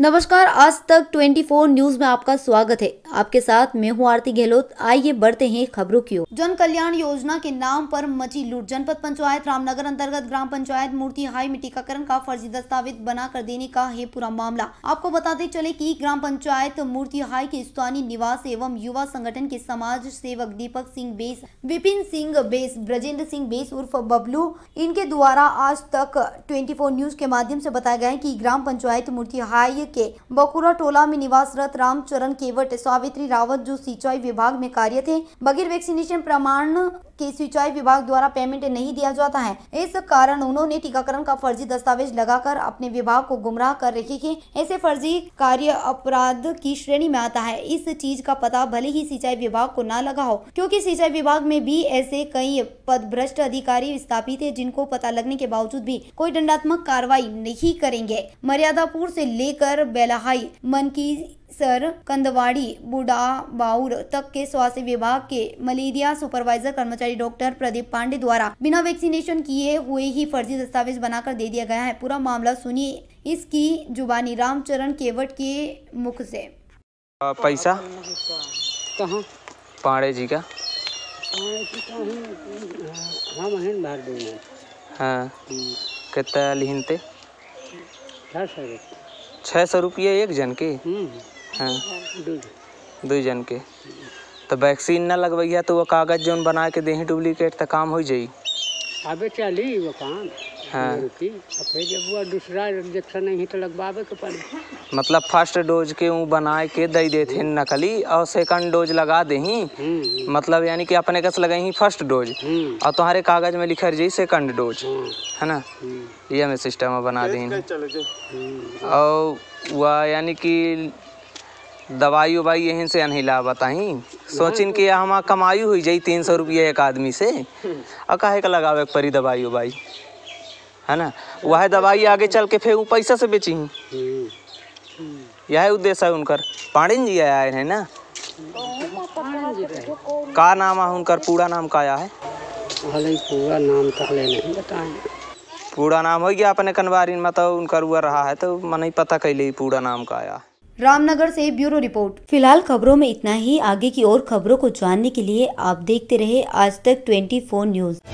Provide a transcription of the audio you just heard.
नमस्कार आज तक 24 न्यूज में आपका स्वागत है आपके साथ मैं हूँ आरती गहलोत आइए बढ़ते हैं खबरों की ओर जन कल्याण योजना के नाम पर मची लूट जनपद पंचायत रामनगर अंतर्गत ग्राम पंचायत मूर्ति हाई में टीकाकरण का फर्जी दस्तावेज बना कर देने का है पूरा मामला आपको बताते चले की ग्राम पंचायत मूर्ति हाई के स्थानीय निवास एवं युवा संगठन के समाज सेवक दीपक सिंह बेस विपिन सिंह बेस ब्रजेंद्र सिंह बेस उर्फ बबलू इनके द्वारा आज तक ट्वेंटी न्यूज के माध्यम ऐसी बताया गया है की ग्राम पंचायत मूर्ति हाई ग्वालियर के बकुरा टोला में निवासरत रामचरण केवट सावित्री रावत जो सिंचाई विभाग में कार्य थे बगैर वैक्सीनेशन प्रमाण के सिंचाई विभाग द्वारा पेमेंट नहीं दिया जाता है इस कारण उन्होंने टीकाकरण का फर्जी दस्तावेज लगाकर अपने विभाग को गुमराह कर रखे थे ऐसे फर्जी कार्य अपराध की श्रेणी में आता है इस चीज का पता भले ही सिंचाई विभाग को न लगा हो क्योंकि सिंचाई विभाग में भी ऐसे कई पद भ्रष्ट अधिकारी स्थापित है जिनको पता लगने के बावजूद भी कोई दंडात्मक कार्रवाई नहीं करेंगे मर्यादापुर ऐसी लेकर सर मन की सर कंदवाड़ी बूढ़ा बाउर तक के स्वास्थ्य विभाग के मलेरिया सुपरवाइजर कर्मचारी डॉक्टर प्रदीप पांडे द्वारा बिना वैक्सीनेशन किए हुए ही फर्जी दस्तावेज बनाकर दे दिया गया है पूरा मामला सुनिए इसकी जुबानी रामचरण केवट के मुख से पैसा पांडे जी का हाँ हम्म। कितना छः सौ रुपये एक जन के हम्म। हाँ दो जन के तो वैक्सीन ना लगवैया तो वो कागज़ जो बना के देही डुप्लीकेट तो काम हो जाई आबे चली वो काम हाँ रुकी अब फिर जब वो दूसरा इंजेक्शन नहीं तो लगवावे के पड़े मतलब फर्स्ट डोज के ऊ बनाए के दई थे नकली और सेकंड डोज लगा दे ही हम्म, हम्म। मतलब यानी कि अपने कस लगाई फर्स्ट डोज हम्म। और तुम्हारे कागज में लिखा रही सेकंड डोज हाँ। है ना ये हमें सिस्टम बना दी और वह यानी कि दवाई उवाई यहीं से ला बताई सोचिन कि हम कमाई हुई जाई तीन सौ रुपये एक आदमी से और कहे का लगावे परी दवाई उवाई है ना वह दवाई आगे चल के फिर वो पैसा से बेची यह उद्देश्य है उनकर पांडेन जी आए हैं ना का नाम है उनका पूरा नाम काया है पूरा नाम नहीं पूरा नाम हो गया अपने कनवारी मतलब तो उनका हुआ रहा है तो मन ही पता कैले पूरा नाम का आया रामनगर से ब्यूरो रिपोर्ट फिलहाल खबरों में इतना ही आगे की और खबरों को जानने के लिए आप देखते रहे आज तक फोर न्यूज़